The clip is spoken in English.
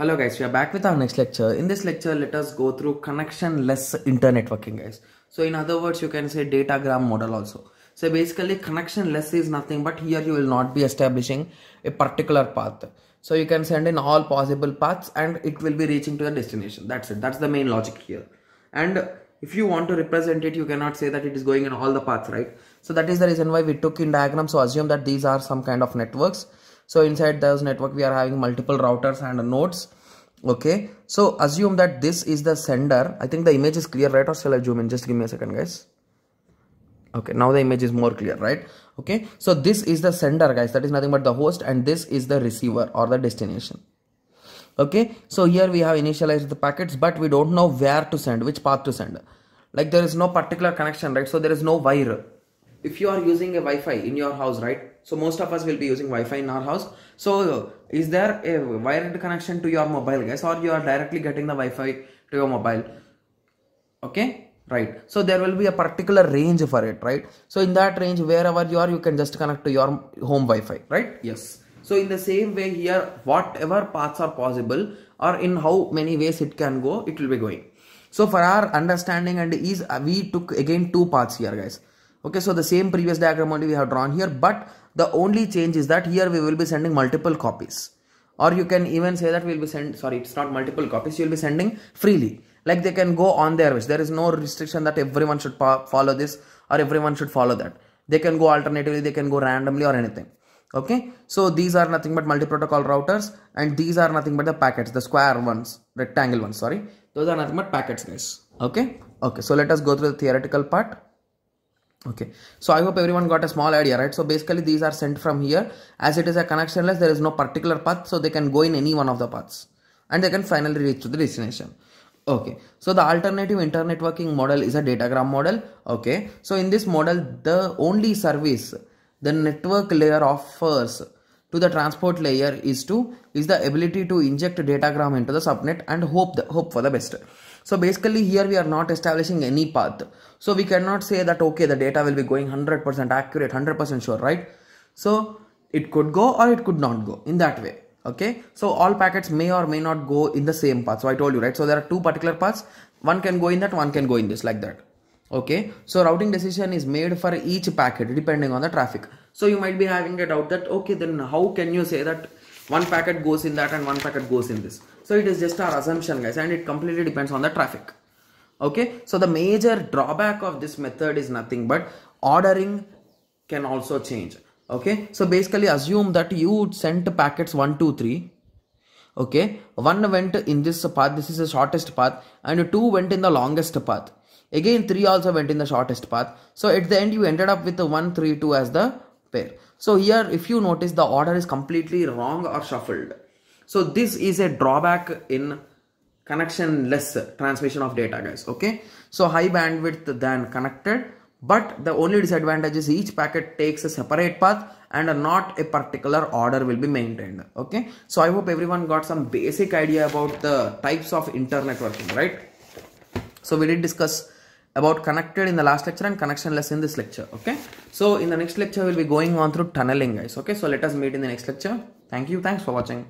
Hello guys, we are back with our next lecture. In this lecture, let us go through connectionless networking guys. So in other words, you can say datagram model also. So basically connectionless is nothing but here you will not be establishing a particular path. So you can send in all possible paths and it will be reaching to the destination. That's it. That's the main logic here. And if you want to represent it, you cannot say that it is going in all the paths, right? So that is the reason why we took in diagram. So assume that these are some kind of networks so inside those network we are having multiple routers and nodes okay so assume that this is the sender i think the image is clear right or shall i zoom in just give me a second guys okay now the image is more clear right okay so this is the sender guys that is nothing but the host and this is the receiver or the destination okay so here we have initialized the packets but we don't know where to send which path to send like there is no particular connection right so there is no wire if you are using a Wi-Fi in your house, right? So most of us will be using Wi-Fi in our house. So is there a wired connection to your mobile guys or you are directly getting the Wi-Fi to your mobile? Okay right so there will be a particular range for it right so in that range wherever you are you can just connect to your home wi-fi right yes so in the same way here whatever paths are possible or in how many ways it can go it will be going so for our understanding and ease we took again two paths here guys okay so the same previous diagram only we have drawn here but the only change is that here we will be sending multiple copies or you can even say that we'll be send sorry it's not multiple copies you'll be sending freely like they can go on their wish there is no restriction that everyone should follow this or everyone should follow that they can go alternatively they can go randomly or anything okay so these are nothing but multi-protocol routers and these are nothing but the packets the square ones rectangle ones sorry those are nothing but packets guys okay okay so let us go through the theoretical part okay so i hope everyone got a small idea right so basically these are sent from here as it is a connectionless there is no particular path so they can go in any one of the paths and they can finally reach to the destination okay so the alternative internetworking model is a datagram model okay so in this model the only service the network layer offers to the transport layer is to is the ability to inject datagram into the subnet and hope the, hope for the best so basically here we are not establishing any path. So we cannot say that okay the data will be going 100% accurate 100% sure right. So it could go or it could not go in that way okay so all packets may or may not go in the same path so i told you right so there are two particular paths one can go in that one can go in this like that okay so routing decision is made for each packet depending on the traffic so you might be having a doubt that okay then how can you say that one packet goes in that and one packet goes in this so it is just our assumption guys and it completely depends on the traffic okay so the major drawback of this method is nothing but ordering can also change okay so basically assume that you sent packets one, two, three. okay one went in this path this is the shortest path and two went in the longest path again three also went in the shortest path so at the end you ended up with the one three two as the pair. So here if you notice the order is completely wrong or shuffled. So this is a drawback in connectionless transmission of data guys. Okay. So high bandwidth than connected but the only disadvantage is each packet takes a separate path and not a particular order will be maintained okay so i hope everyone got some basic idea about the types of internet working, right so we did discuss about connected in the last lecture and connectionless in this lecture okay so in the next lecture we'll be going on through tunneling guys okay so let us meet in the next lecture thank you thanks for watching